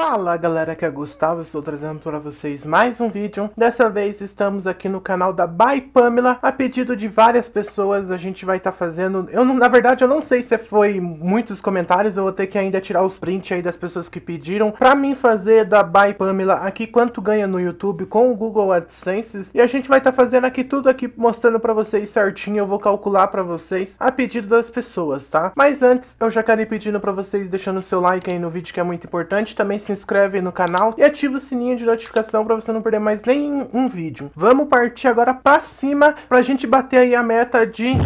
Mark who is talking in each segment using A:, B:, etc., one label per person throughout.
A: Fala galera, aqui é Gustavo, estou trazendo para vocês mais um vídeo. Dessa vez estamos aqui no canal da By Pamela, a pedido de várias pessoas, a gente vai estar tá fazendo... Eu não, na verdade eu não sei se foi muitos comentários, eu vou ter que ainda tirar os prints aí das pessoas que pediram para mim fazer da By Pamela aqui quanto ganha no YouTube com o Google AdSense. E a gente vai estar tá fazendo aqui tudo aqui, mostrando para vocês certinho, eu vou calcular para vocês a pedido das pessoas, tá? Mas antes, eu já quero ir pedindo para vocês, deixando o seu like aí no vídeo que é muito importante, também se se inscreve no canal e ativa o sininho de notificação para você não perder mais nenhum vídeo. Vamos partir agora para cima para a gente bater aí a meta de 5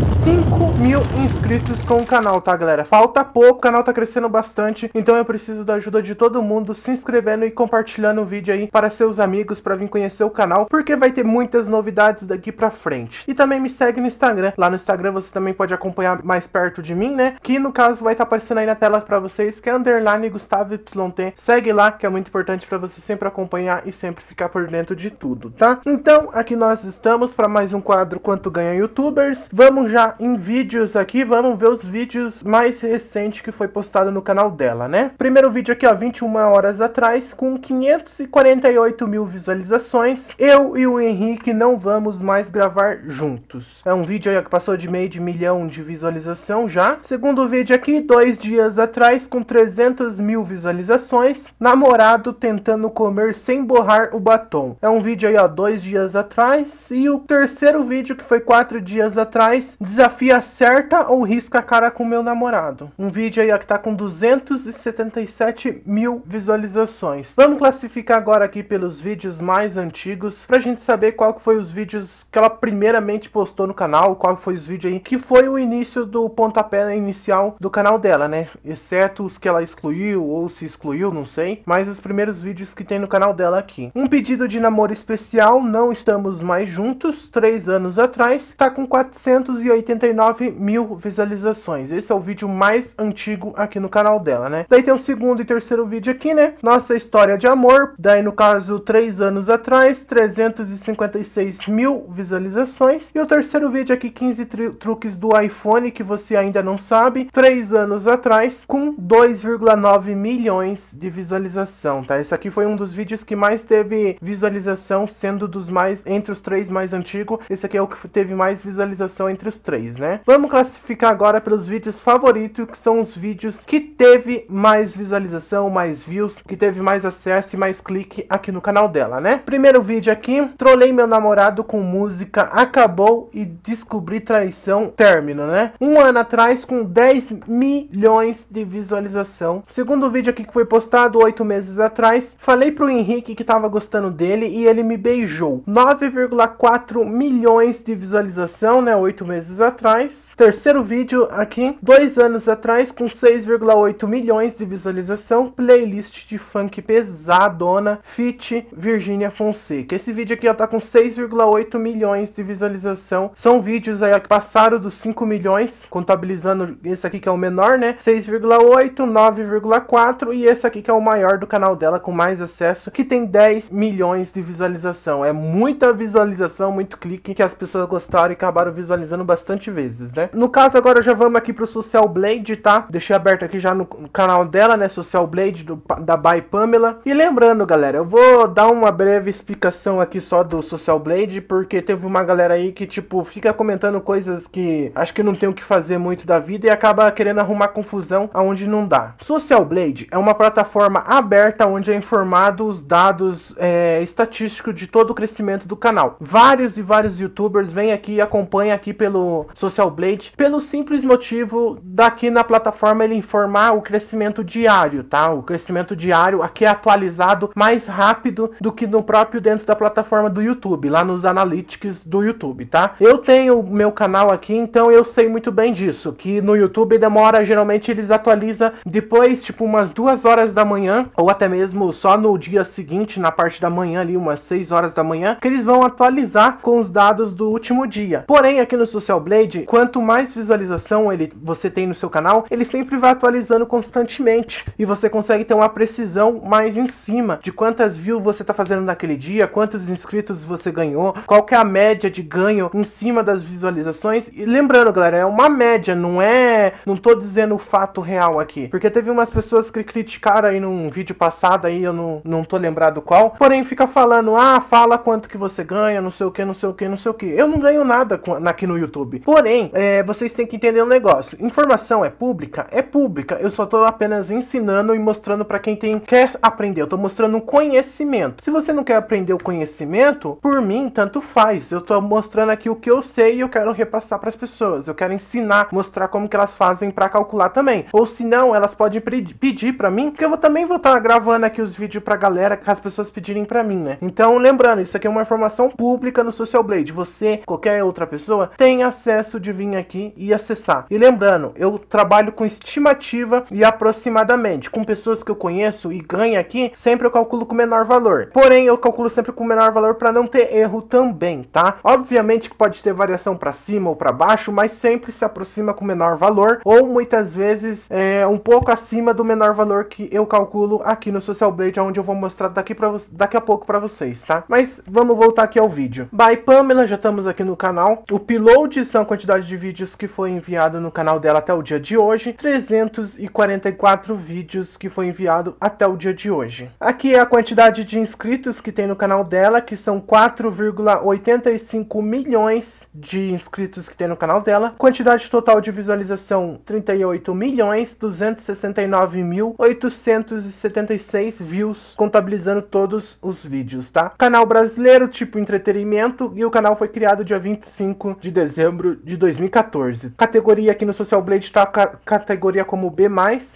A: mil inscritos com o canal, tá galera? Falta pouco, o canal tá crescendo bastante, então eu preciso da ajuda de todo mundo se inscrevendo e compartilhando o vídeo aí para seus amigos para vir conhecer o canal, porque vai ter muitas novidades daqui para frente. E também me segue no Instagram, lá no Instagram você também pode acompanhar mais perto de mim, né? Que no caso vai estar tá aparecendo aí na tela para vocês, que é underline Gustavo YT. Segue lá que é muito importante para você sempre acompanhar e sempre ficar por dentro de tudo, tá? Então, aqui nós estamos para mais um quadro Quanto Ganha Youtubers. Vamos já em vídeos aqui, vamos ver os vídeos mais recentes que foi postado no canal dela, né? Primeiro vídeo aqui, ó, 21 horas atrás, com 548 mil visualizações. Eu e o Henrique não vamos mais gravar juntos. É um vídeo aí que passou de meio de milhão de visualização já. Segundo vídeo aqui, dois dias atrás, com 300 mil visualizações. Namorado tentando comer sem borrar o batom. É um vídeo aí, ó, dois dias atrás. E o terceiro vídeo, que foi quatro dias atrás, desafia certa ou risca a cara com meu namorado. Um vídeo aí, ó, que tá com 277 mil visualizações. Vamos classificar agora aqui pelos vídeos mais antigos, pra gente saber qual que foi os vídeos que ela primeiramente postou no canal, qual foi os vídeos aí, que foi o início do pontapé inicial do canal dela, né? Exceto os que ela excluiu ou se excluiu, não sei também, mas os primeiros vídeos que tem no canal dela aqui. Um pedido de namoro especial, não estamos mais juntos, três anos atrás, tá com 489 mil visualizações. Esse é o vídeo mais antigo aqui no canal dela, né? Daí tem o segundo e terceiro vídeo aqui, né? Nossa história de amor, daí no caso, três anos atrás, 356 mil visualizações. E o terceiro vídeo aqui, 15 truques do iPhone que você ainda não sabe, três anos atrás, com 2,9 milhões de visualizações visualização, tá? Esse aqui foi um dos vídeos que mais teve visualização, sendo dos mais, entre os três mais antigo, esse aqui é o que teve mais visualização entre os três, né? Vamos classificar agora pelos vídeos favoritos, que são os vídeos que teve mais visualização, mais views, que teve mais acesso e mais clique aqui no canal dela, né? Primeiro vídeo aqui, trolei meu namorado com música Acabou e descobri traição, término, né? Um ano atrás com 10 milhões de visualização. Segundo vídeo aqui que foi postado oito meses atrás, falei pro Henrique que tava gostando dele e ele me beijou. 9,4 milhões de visualização, né? Oito meses atrás. Terceiro vídeo aqui, dois anos atrás, com 6,8 milhões de visualização. Playlist de funk pesadona, Fitch Virgínia Fonseca. Esse vídeo aqui, já tá com 6,8 milhões de visualização. São vídeos aí que passaram dos 5 milhões, contabilizando esse aqui que é o menor, né? 6,8, 9,4 e esse aqui que é o maior maior do canal dela com mais acesso, que tem 10 milhões de visualização. É muita visualização, muito clique que as pessoas gostaram e acabaram visualizando bastante vezes, né? No caso, agora já vamos aqui pro Social Blade, tá? Deixei aberto aqui já no canal dela, né? Social Blade do, da By Pamela. E lembrando, galera, eu vou dar uma breve explicação aqui só do Social Blade, porque teve uma galera aí que, tipo, fica comentando coisas que acho que não tem o que fazer muito da vida e acaba querendo arrumar confusão aonde não dá. Social Blade é uma plataforma aberta onde é informado os dados é, estatísticos de todo o crescimento do canal. Vários e vários youtubers vêm aqui e acompanham aqui pelo Social Blade pelo simples motivo daqui na plataforma ele informar o crescimento diário, tá? O crescimento diário aqui é atualizado mais rápido do que no próprio dentro da plataforma do YouTube, lá nos analytics do YouTube, tá? Eu tenho meu canal aqui, então eu sei muito bem disso, que no YouTube demora, geralmente eles atualizam depois, tipo, umas duas horas da manhã manhã, ou até mesmo só no dia seguinte, na parte da manhã ali, umas 6 horas da manhã, que eles vão atualizar com os dados do último dia. Porém, aqui no Social Blade, quanto mais visualização ele, você tem no seu canal, ele sempre vai atualizando constantemente e você consegue ter uma precisão mais em cima de quantas views você está fazendo naquele dia, quantos inscritos você ganhou, qual que é a média de ganho em cima das visualizações. E lembrando, galera, é uma média, não é, não tô dizendo o fato real aqui, porque teve umas pessoas que criticaram aí num um vídeo passado aí, eu não, não tô lembrado qual. Porém, fica falando, ah, fala quanto que você ganha, não sei o que, não sei o que, não sei o que. Eu não ganho nada aqui no YouTube. Porém, é, vocês têm que entender um negócio. Informação é pública? É pública. Eu só tô apenas ensinando e mostrando para quem tem, quer aprender. Eu tô mostrando um conhecimento. Se você não quer aprender o conhecimento, por mim, tanto faz. Eu tô mostrando aqui o que eu sei e eu quero repassar para as pessoas. Eu quero ensinar, mostrar como que elas fazem para calcular também. Ou se não, elas podem pedir para mim, que eu vou também vou vou estar tá gravando aqui os vídeos pra galera, as pessoas pedirem pra mim, né? Então, lembrando, isso aqui é uma informação pública no Social Blade. Você, qualquer outra pessoa, tem acesso de vir aqui e acessar. E lembrando, eu trabalho com estimativa e aproximadamente. Com pessoas que eu conheço e ganho aqui, sempre eu calculo com menor valor. Porém, eu calculo sempre com menor valor para não ter erro também, tá? Obviamente que pode ter variação para cima ou para baixo, mas sempre se aproxima com menor valor ou muitas vezes é um pouco acima do menor valor que eu calculo aqui no Social Blade, é onde eu vou mostrar daqui, pra, daqui a pouco para vocês, tá? Mas vamos voltar aqui ao vídeo. Bye Pamela, já estamos aqui no canal. O upload são a quantidade de vídeos que foi enviado no canal dela até o dia de hoje. 344 vídeos que foi enviado até o dia de hoje. Aqui é a quantidade de inscritos que tem no canal dela, que são 4,85 milhões de inscritos que tem no canal dela. Quantidade total de visualização 38 milhões 269 mil 800 276 views, contabilizando todos os vídeos, tá? Canal brasileiro, tipo entretenimento, e o canal foi criado dia 25 de dezembro de 2014. Categoria aqui no Social Blade tá ca categoria como B+,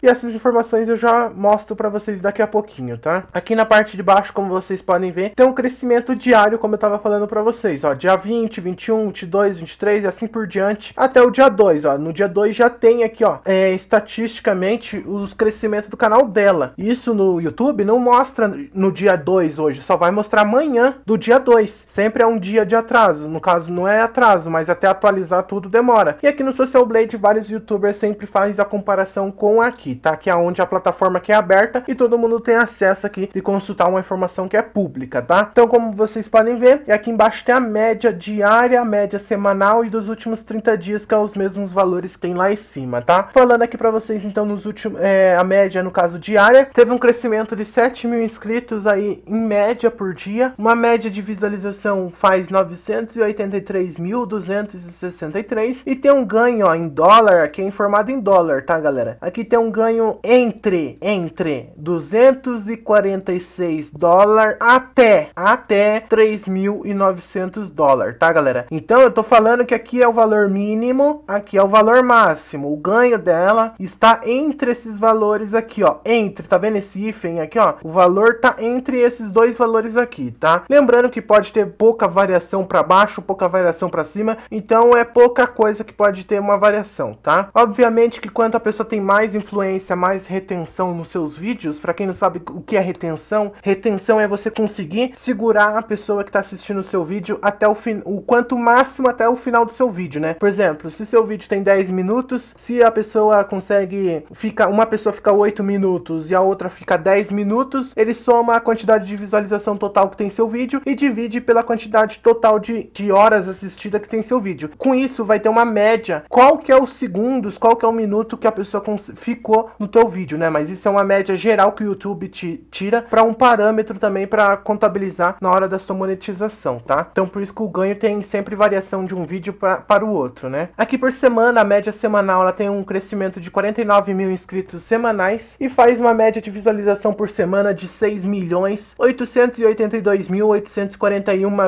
A: e essas informações eu já mostro para vocês daqui a pouquinho, tá? Aqui na parte de baixo, como vocês podem ver, tem um crescimento diário, como eu tava falando para vocês, ó, dia 20, 21, 22, 23 e assim por diante, até o dia 2, ó. No dia 2 já tem aqui, ó, é, estatisticamente os crescimentos do canal dela. Isso no YouTube não mostra no dia 2 hoje, só vai mostrar amanhã do dia 2. Sempre é um dia de atraso. No caso, não é atraso, mas até atualizar tudo demora. E aqui no Social Blade, vários youtubers sempre fazem a comparação com aqui, tá? Que é onde a plataforma que é aberta e todo mundo tem acesso aqui de consultar uma informação que é pública, tá? Então, como vocês podem ver, é aqui embaixo tem a média diária, a média semanal e dos últimos 30 dias, que é os mesmos valores que tem lá em cima, tá? Falando aqui para vocês, então, nos últimos... É, a média, no caso, diária, teve um crescimento de 7 mil inscritos aí em média por dia. Uma média de visualização faz 983.263 e tem um ganho ó, em dólar, aqui é informado em dólar, tá galera? Aqui tem um ganho entre, entre 246 dólar até, até 3.900 dólar, tá galera? Então eu tô falando que aqui é o valor mínimo, aqui é o valor máximo. O ganho dela está entre esses valores aqui, ó, entre, tá Tá vendo esse FEM, aqui ó, o valor tá entre esses dois valores aqui, tá? Lembrando que pode ter pouca variação para baixo, pouca variação para cima, então é pouca coisa que pode ter uma variação, tá? Obviamente que quanto a pessoa tem mais influência, mais retenção nos seus vídeos, para quem não sabe o que é retenção, retenção é você conseguir segurar a pessoa que tá assistindo o seu vídeo até o fim, o quanto máximo até o final do seu vídeo, né? Por exemplo, se seu vídeo tem 10 minutos, se a pessoa consegue ficar, uma pessoa fica 8 minutos e a outra fica 10 minutos, ele soma a quantidade de visualização total que tem seu vídeo e divide pela quantidade total de, de horas assistida que tem seu vídeo. Com isso, vai ter uma média, qual que é os segundos, qual que é o minuto que a pessoa ficou no teu vídeo, né? Mas isso é uma média geral que o YouTube te tira para um parâmetro também para contabilizar na hora da sua monetização, tá? Então por isso que o ganho tem sempre variação de um vídeo pra, para o outro, né? Aqui por semana, a média semanal ela tem um crescimento de 49 mil inscritos semanais e faz uma média média de visualização por semana de 6.882.841 milhões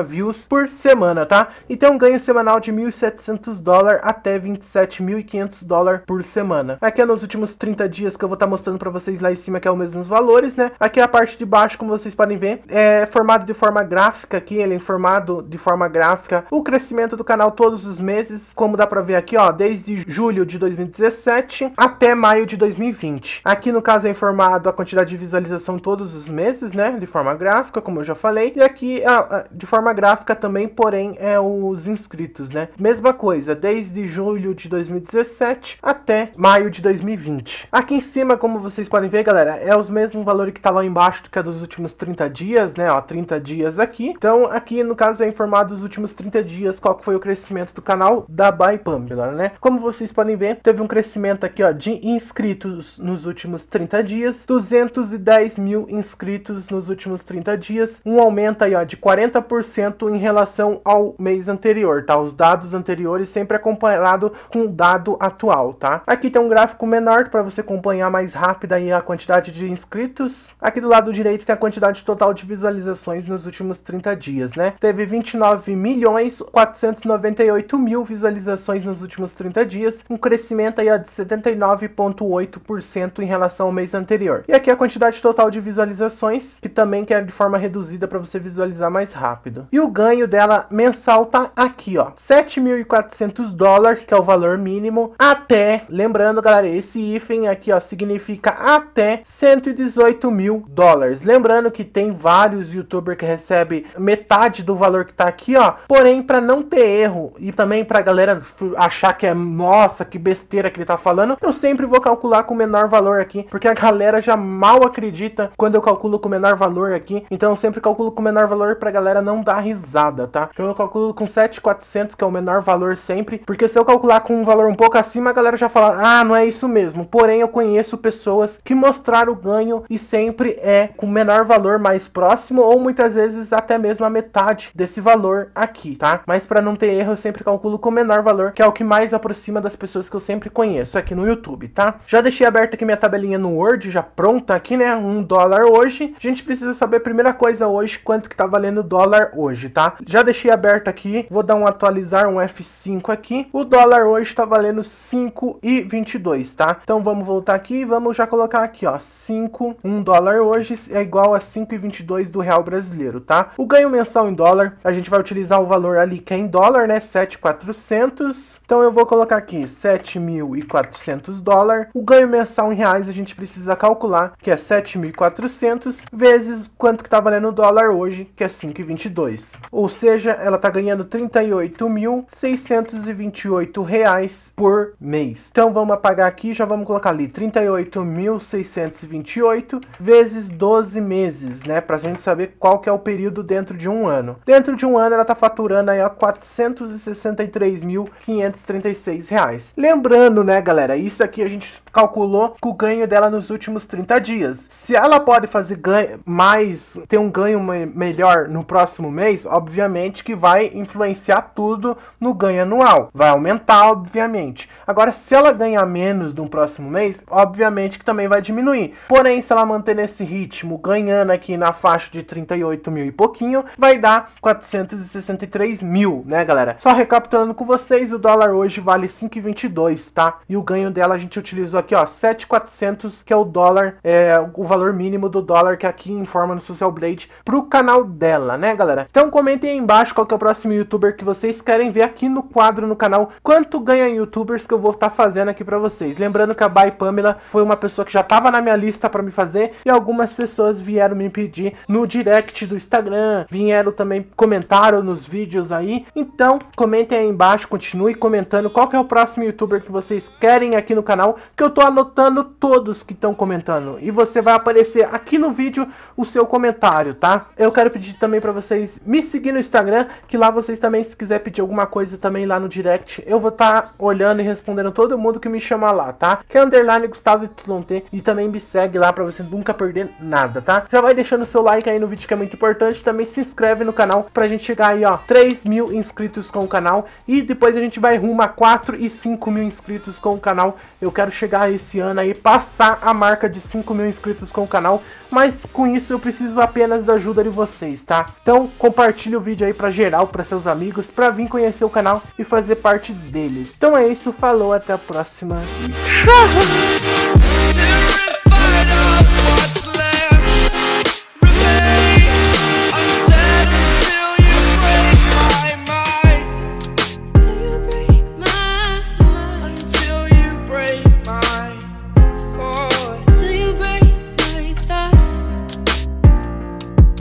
A: views por semana, tá? E tem um ganho semanal de 1.700 dólares até 27.500 dólares por semana. Aqui é nos últimos 30 dias que eu vou estar tá mostrando para vocês lá em cima que é os mesmos valores, né? Aqui a parte de baixo, como vocês podem ver, é formado de forma gráfica aqui, ele é informado de forma gráfica o crescimento do canal todos os meses, como dá para ver aqui, ó, desde julho de 2017 até maio de 2020. Aqui no caso é informado dado a quantidade de visualização todos os meses, né? De forma gráfica, como eu já falei. E aqui, a, de forma gráfica também, porém, é os inscritos, né? Mesma coisa, desde julho de 2017 até maio de 2020. Aqui em cima, como vocês podem ver, galera, é os mesmos valores que tá lá embaixo do que é dos últimos 30 dias, né? Ó, 30 dias aqui. Então, aqui, no caso, é informado os últimos 30 dias qual que foi o crescimento do canal da Bypam, né? Como vocês podem ver, teve um crescimento aqui, ó, de inscritos nos últimos 30 dias 210 mil inscritos nos últimos 30 dias, um aumento aí ó, de 40% em relação ao mês anterior, tá? Os dados anteriores sempre acompanhado com o dado atual, tá? Aqui tem um gráfico menor para você acompanhar mais rápido aí a quantidade de inscritos. Aqui do lado direito tem a quantidade total de visualizações nos últimos 30 dias, né? Teve 29 milhões 498 mil visualizações nos últimos 30 dias, um crescimento aí ó, de 79,8% em relação ao mês anterior. E aqui a quantidade total de visualizações, que também quer é de forma reduzida para você visualizar mais rápido. E o ganho dela mensal tá aqui, ó, 7.400 dólares, que é o valor mínimo, até, lembrando, galera, esse hífen aqui, ó, significa até 118 mil dólares. Lembrando que tem vários youtubers que recebem metade do valor que tá aqui, ó, porém, para não ter erro e também a galera achar que é, nossa, que besteira que ele tá falando, eu sempre vou calcular com o menor valor aqui, porque a galera galera já mal acredita quando eu calculo com o menor valor aqui. Então eu sempre calculo com o menor valor pra galera não dar risada, tá? Então eu calculo com 7,400, que é o menor valor sempre. Porque se eu calcular com um valor um pouco acima, a galera já fala, ah, não é isso mesmo. Porém, eu conheço pessoas que mostraram o ganho e sempre é com menor valor mais próximo ou muitas vezes até mesmo a metade desse valor aqui, tá? Mas para não ter erro, eu sempre calculo com menor valor, que é o que mais aproxima das pessoas que eu sempre conheço aqui no YouTube, tá? Já deixei aberta aqui minha tabelinha no Word, já pronta aqui, né? Um dólar hoje. A gente precisa saber a primeira coisa hoje, quanto que tá valendo o dólar hoje, tá? Já deixei aberto aqui, vou dar um atualizar, um F5 aqui. O dólar hoje tá valendo 5,22, tá? Então vamos voltar aqui e vamos já colocar aqui, ó, 5, 1 dólar hoje é igual a 5,22 do real brasileiro, tá? O ganho mensal em dólar, a gente vai utilizar o valor ali que é em dólar, né? 7,400. Então eu vou colocar aqui 7.400 dólar. O ganho mensal em reais a gente precisa calcular calcular que é 7.400 vezes quanto que tá valendo o dólar hoje, que é 5,22. Ou seja, ela tá ganhando 38.628 reais por mês. Então vamos apagar aqui, já vamos colocar ali 38.628 vezes 12 meses, né, pra gente saber qual que é o período dentro de um ano. Dentro de um ano ela tá faturando aí a 463.536 reais. Lembrando, né, galera, isso aqui a gente calculou com o ganho dela nos últimos 30 dias. Se ela pode fazer ganho, mais, ter um ganho melhor no próximo mês, obviamente que vai influenciar tudo no ganho anual. Vai aumentar, obviamente. Agora, se ela ganhar menos no próximo mês, obviamente que também vai diminuir. Porém, se ela manter nesse ritmo, ganhando aqui na faixa de 38 mil e pouquinho, vai dar 463 mil, né, galera? Só recapitulando com vocês, o dólar hoje vale 5,22, tá? E o ganho dela a gente utilizou aqui, ó, 7,400, que é o dólar dólar, é, o valor mínimo do dólar que aqui informa no Social Blade pro canal dela, né, galera? Então comentem aí embaixo qual que é o próximo youtuber que vocês querem ver aqui no quadro no canal, quanto ganha youtubers que eu vou estar tá fazendo aqui pra vocês. Lembrando que a By Pamela foi uma pessoa que já tava na minha lista pra me fazer e algumas pessoas vieram me pedir no direct do Instagram, vieram também, comentaram nos vídeos aí. Então comentem aí embaixo, continue comentando qual que é o próximo youtuber que vocês querem aqui no canal, que eu tô anotando todos que estão comentando comentando. E você vai aparecer aqui no vídeo o seu comentário, tá? Eu quero pedir também para vocês me seguir no Instagram, que lá vocês também, se quiser pedir alguma coisa também lá no direct, eu vou estar tá olhando e respondendo todo mundo que me chama lá, tá? Que é underline Gustavo YT e também me segue lá para você nunca perder nada, tá? Já vai deixando o seu like aí no vídeo que é muito importante, também se inscreve no canal pra gente chegar aí, ó, 3 mil inscritos com o canal e depois a gente vai rumo a 4 e 5 mil inscritos com o canal. Eu quero chegar esse ano aí, passar a marca de de 5 mil inscritos com o canal, mas com isso eu preciso apenas da ajuda de vocês, tá? Então compartilhe o vídeo aí pra geral, pra seus amigos, pra vir conhecer o canal e fazer parte dele. Então é isso, falou, até a próxima e tchau!